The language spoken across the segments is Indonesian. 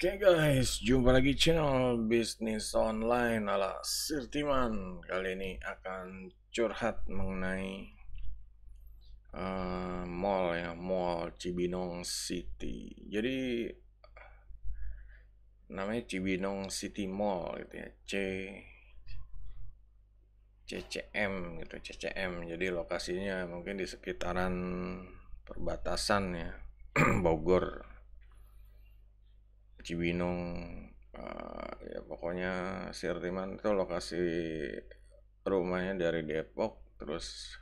Oke okay guys, jumpa lagi channel bisnis online ala Sirtiman Kali ini akan curhat mengenai uh, mall ya, mall Cibinong City Jadi namanya Cibinong City Mall gitu ya C CCM gitu, CCM Jadi lokasinya mungkin di sekitaran perbatasan ya, Bogor Cibinong uh, ya pokoknya Sirtiman itu lokasi rumahnya dari Depok terus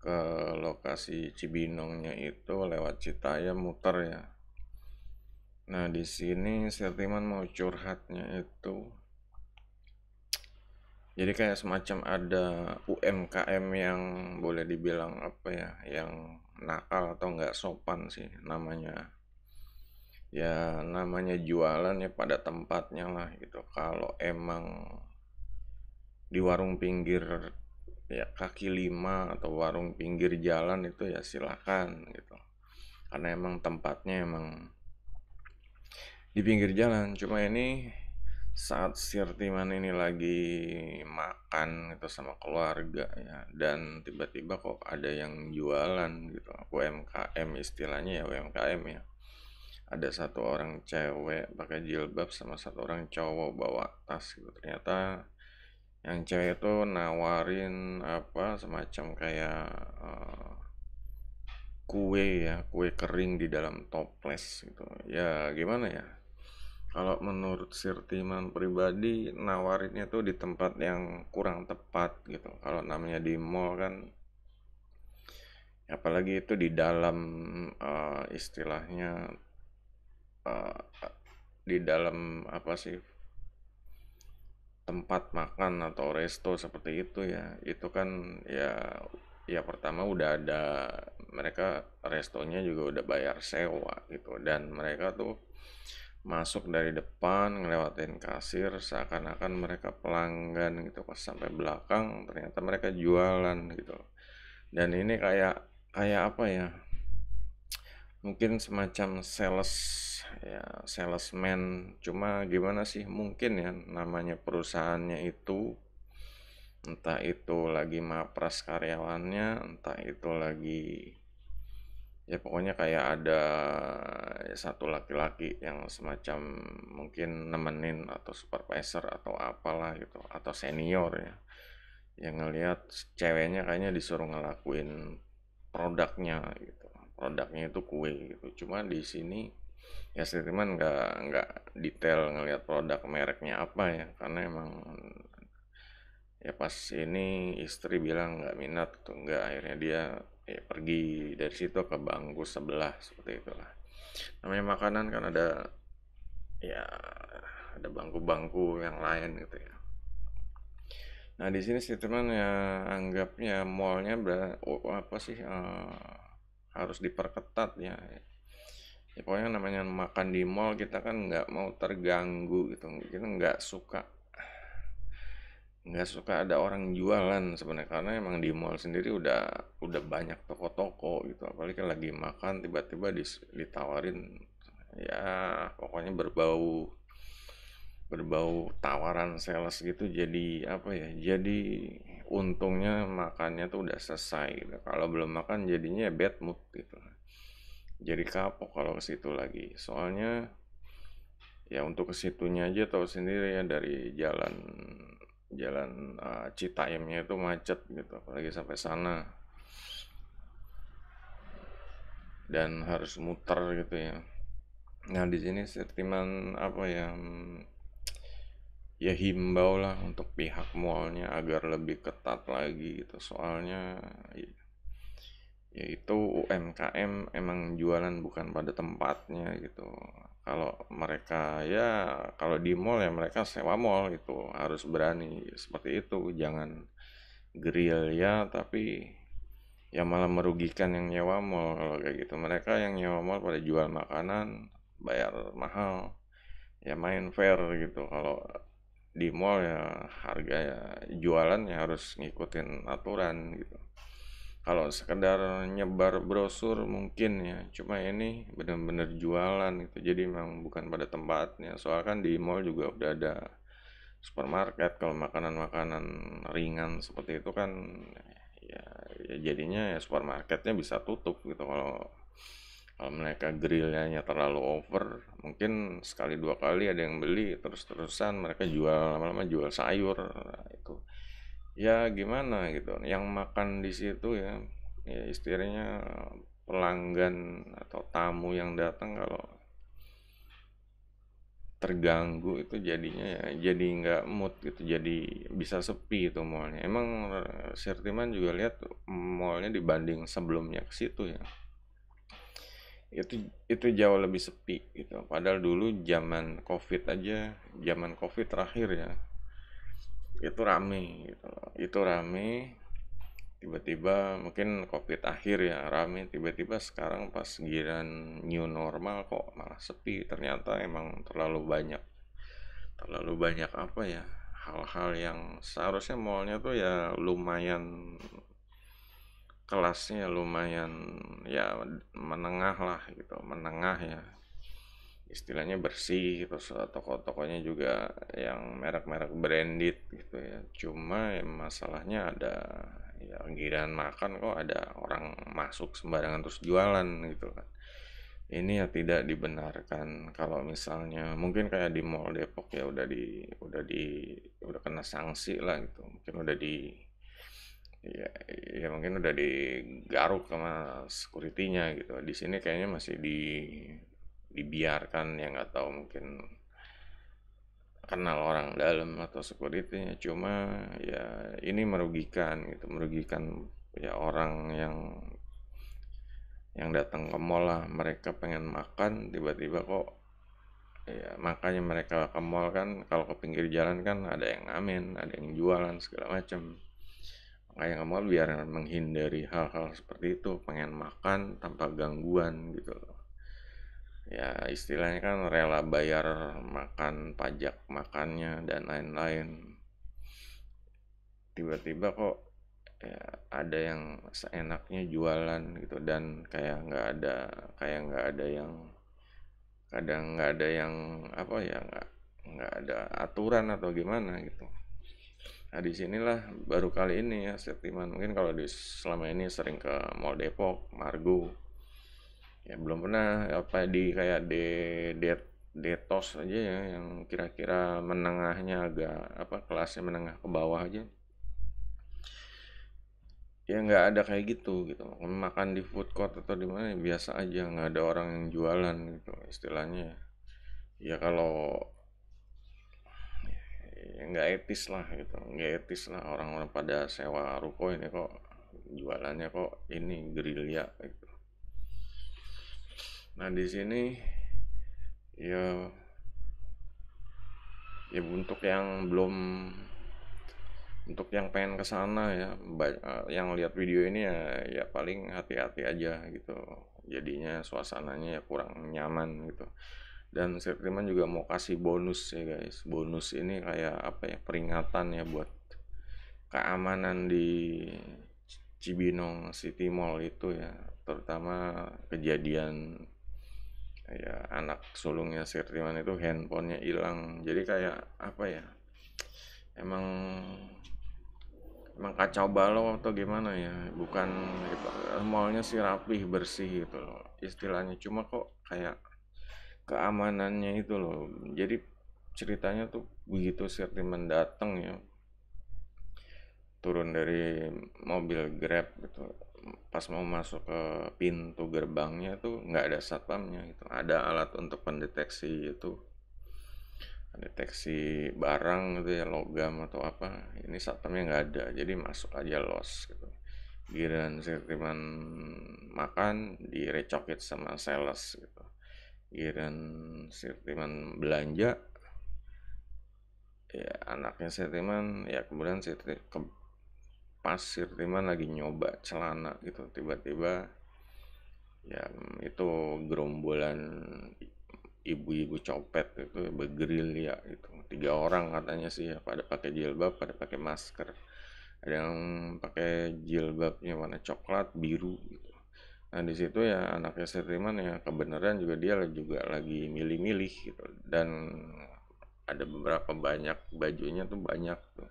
ke lokasi Cibinongnya itu lewat Citayam muter ya nah di sini Sirtiman mau curhatnya itu jadi kayak semacam ada UMKM yang boleh dibilang apa ya yang nakal atau nggak sopan sih namanya ya namanya jualan ya pada tempatnya lah gitu kalau emang di warung pinggir ya kaki lima atau warung pinggir jalan itu ya silakan gitu karena emang tempatnya emang di pinggir jalan cuma ini saat Sirtiman ini lagi makan itu sama keluarga ya dan tiba-tiba kok ada yang jualan gitu UMKM istilahnya ya UMKM ya ada satu orang cewek pakai jilbab sama satu orang cowok bawa tas gitu ternyata yang cewek itu nawarin apa semacam kayak uh, kue ya kue kering di dalam toples gitu ya gimana ya kalau menurut Sirtiman pribadi nawarinnya tuh di tempat yang kurang tepat gitu kalau namanya di mall kan apalagi itu di dalam uh, istilahnya Eh, di dalam apa sih tempat makan atau resto seperti itu ya itu kan ya ya pertama udah ada mereka restonya juga udah bayar sewa gitu dan mereka tuh masuk dari depan ngelewatin kasir seakan-akan mereka pelanggan gitu pas sampai belakang ternyata mereka jualan gitu dan ini kayak kayak apa ya mungkin semacam sales ya salesman cuma gimana sih mungkin ya namanya perusahaannya itu entah itu lagi mapras karyawannya entah itu lagi ya pokoknya kayak ada ya satu laki-laki yang semacam mungkin nemenin atau supervisor atau apalah gitu atau senior ya yang ngelihat ceweknya kayaknya disuruh ngelakuin produknya gitu produknya itu kue gitu cuma di sini ya teman nggak nggak detail ngelihat produk mereknya apa ya karena emang ya pas ini istri bilang nggak minat tuh nggak akhirnya dia ya pergi dari situ ke bangku sebelah seperti itulah namanya makanan kan ada ya ada bangku-bangku yang lain gitu ya nah di sini sih teman ya anggapnya mallnya ber oh, apa sih uh, harus diperketat ya ya pokoknya namanya makan di mall kita kan nggak mau terganggu gitu kita nggak suka nggak suka ada orang jualan sebenarnya karena emang di mall sendiri udah udah banyak toko-toko gitu apalagi kan lagi makan tiba-tiba ditawarin ya pokoknya berbau berbau tawaran sales gitu jadi apa ya jadi untungnya makannya tuh udah selesai gitu. kalau belum makan jadinya bad mood gitu jadi kapok kalau ke situ lagi soalnya ya untuk ke situnya aja tahu sendiri ya dari jalan jalan uh, Citayamnya itu macet gitu apalagi sampai sana dan harus muter gitu ya nah di sini setiman apa ya hmm, ya himbau lah untuk pihak mallnya agar lebih ketat lagi gitu soalnya yaitu UMKM emang jualan bukan pada tempatnya gitu kalau mereka ya kalau di mall ya mereka sewa mall itu harus berani seperti itu jangan grill ya tapi ya malah merugikan yang nyewa mall kalau kayak gitu mereka yang nyewa mall pada jual makanan bayar mahal ya main fair gitu kalau di mall ya harga ya jualan ya harus ngikutin aturan gitu kalau sekedar nyebar brosur mungkin ya cuma ini bener-bener jualan gitu jadi memang bukan pada tempatnya soal kan di mall juga udah ada supermarket kalau makanan-makanan ringan seperti itu kan ya, ya jadinya ya supermarketnya bisa tutup gitu kalau kalau mereka grillnya terlalu over mungkin sekali dua kali ada yang beli terus-terusan mereka jual lama-lama jual sayur ya gimana gitu yang makan di situ ya ya istilahnya pelanggan atau tamu yang datang kalau terganggu itu jadinya ya jadi nggak mood gitu jadi bisa sepi itu mallnya emang Sertiman juga lihat mallnya dibanding sebelumnya ke situ ya itu itu jauh lebih sepi gitu padahal dulu zaman covid aja zaman covid terakhir ya itu rame gitu loh. itu rame tiba-tiba mungkin covid akhir ya rame tiba-tiba sekarang pas giliran new normal kok malah sepi ternyata emang terlalu banyak terlalu banyak apa ya hal-hal yang seharusnya mallnya tuh ya lumayan kelasnya lumayan ya menengah lah gitu menengah ya istilahnya bersih terus eh, toko-tokonya juga yang merek-merek branded gitu ya cuma ya, masalahnya ada ya giliran makan kok ada orang masuk sembarangan terus jualan gitu kan ini ya tidak dibenarkan kalau misalnya mungkin kayak di Mall Depok ya udah di udah di udah kena sanksi lah gitu mungkin udah di ya, ya mungkin udah digaruk sama securitynya gitu di sini kayaknya masih di dibiarkan yang nggak tahu mungkin kenal orang dalam atau ya cuma ya ini merugikan gitu merugikan ya orang yang yang datang ke mall lah mereka pengen makan tiba-tiba kok ya makanya mereka ke mall kan kalau ke pinggir jalan kan ada yang amin ada yang jualan segala macam makanya ke mall biar menghindari hal-hal seperti itu pengen makan tanpa gangguan gitu loh ya istilahnya kan rela bayar makan pajak makannya dan lain-lain tiba-tiba kok ya, ada yang seenaknya jualan gitu dan kayak nggak ada kayak nggak ada yang kadang nggak ada yang apa ya nggak nggak ada aturan atau gimana gitu nah disinilah baru kali ini ya Setiman mungkin kalau di selama ini sering ke Mall Depok, Margo ya belum pernah apa di kayak de, de detos aja ya yang kira-kira menengahnya agak apa kelasnya menengah ke bawah aja ya nggak ada kayak gitu gitu makan di food court atau di mana ya biasa aja nggak ada orang yang jualan gitu istilahnya ya kalau ya nggak etis lah gitu nggak etis lah orang-orang pada sewa ruko ini kok jualannya kok ini gerilya gitu Nah di sini ya ya untuk yang belum untuk yang pengen kesana ya eh, yang lihat video ini ya ya paling hati-hati aja gitu jadinya suasananya ya kurang nyaman gitu dan Sirkriman juga mau kasih bonus ya guys bonus ini kayak apa ya peringatan ya buat keamanan di Cibinong City Mall itu ya terutama kejadian kayak anak sulungnya Sirtiman itu handphonenya hilang jadi kayak apa ya emang emang kacau balau atau gimana ya bukan malnya sih rapih bersih gitu loh istilahnya cuma kok kayak keamanannya itu loh jadi ceritanya tuh begitu Sirtiman datang ya turun dari mobil Grab gitu pas mau masuk ke pintu gerbangnya tuh nggak ada satpamnya gitu ada alat untuk pendeteksi itu deteksi barang gitu ya logam atau apa ini satpamnya nggak ada jadi masuk aja los gitu giliran sirtiman makan direcokit sama sales gitu giliran sirtiman belanja ya anaknya sirtiman ya kemudian pasir tiba lagi nyoba celana gitu tiba-tiba ya itu gerombolan ibu-ibu copet itu bergerilya itu tiga orang katanya sih ya, pada pakai jilbab pada pakai masker ada yang pakai jilbabnya warna coklat biru gitu nah di situ ya anaknya seriman ya kebenaran juga dia juga lagi milih-milih gitu dan ada beberapa banyak bajunya tuh banyak tuh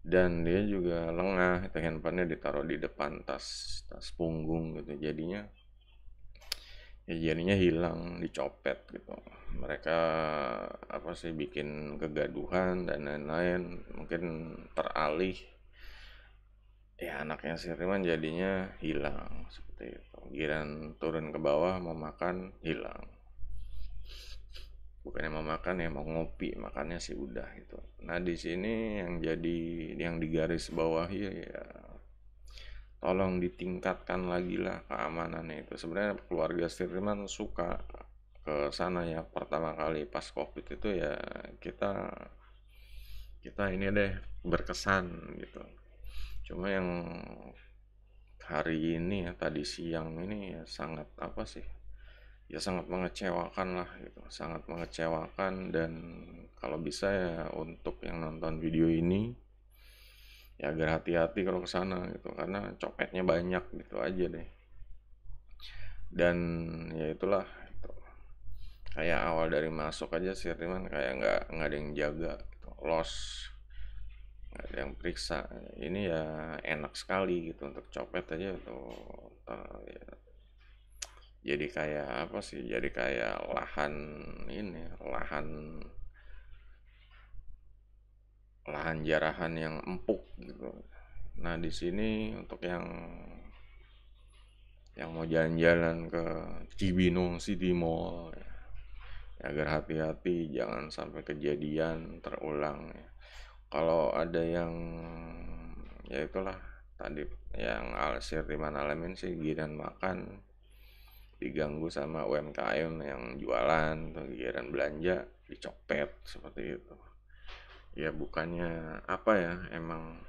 dan dia juga lengah itu handphonenya ditaruh di depan tas tas punggung gitu jadinya ya jadinya hilang dicopet gitu mereka apa sih bikin kegaduhan dan lain-lain mungkin teralih ya anaknya si Riman jadinya hilang seperti itu giran turun ke bawah mau makan hilang bukannya mau makan ya mau ngopi makannya sih udah gitu nah di sini yang jadi yang digaris bawahi ya tolong ditingkatkan lagi lah keamanannya itu sebenarnya keluarga Sirman suka ke sana ya pertama kali pas covid itu ya kita kita ini deh berkesan gitu cuma yang hari ini ya tadi siang ini ya sangat apa sih ya sangat mengecewakan lah gitu sangat mengecewakan dan kalau bisa ya untuk yang nonton video ini ya agar hati-hati kalau kesana gitu karena copetnya banyak gitu aja deh dan ya itulah gitu. kayak awal dari masuk aja sih teman kayak nggak nggak ada yang jaga gitu. los nggak ada yang periksa ini ya enak sekali gitu untuk copet aja tuh gitu jadi kayak apa sih jadi kayak lahan ini lahan lahan jarahan yang empuk gitu nah di sini untuk yang yang mau jalan-jalan ke Cibinong City Mall ya, agar hati-hati jangan sampai kejadian terulang ya. kalau ada yang ya itulah tadi yang Al Sirtiman alamin sih dan makan diganggu sama UMKM yang jualan kegiatan belanja dicopet seperti itu ya bukannya apa ya emang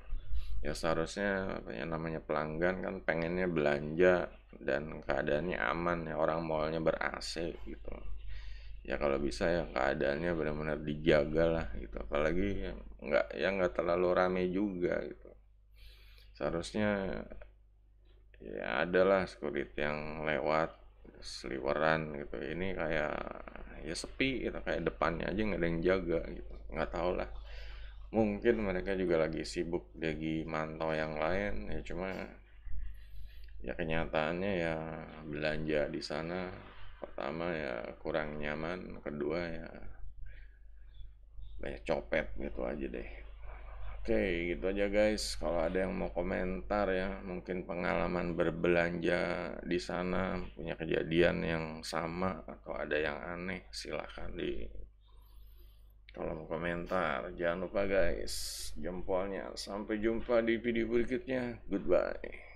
ya seharusnya apa ya, namanya pelanggan kan pengennya belanja dan keadaannya aman ya orang mallnya ber AC gitu ya kalau bisa ya keadaannya benar-benar dijaga lah gitu apalagi nggak ya nggak terlalu rame juga gitu seharusnya ya adalah security yang lewat seliweran gitu ini kayak ya sepi gitu kayak depannya aja nggak ada yang jaga gitu nggak tahu lah mungkin mereka juga lagi sibuk lagi mantau yang lain ya cuma ya kenyataannya ya belanja di sana pertama ya kurang nyaman kedua ya, banyak copet gitu aja deh Oke, gitu aja guys. Kalau ada yang mau komentar ya, mungkin pengalaman berbelanja di sana punya kejadian yang sama atau ada yang aneh, silahkan di kolom komentar. Jangan lupa guys, jempolnya. Sampai jumpa di video berikutnya. Goodbye.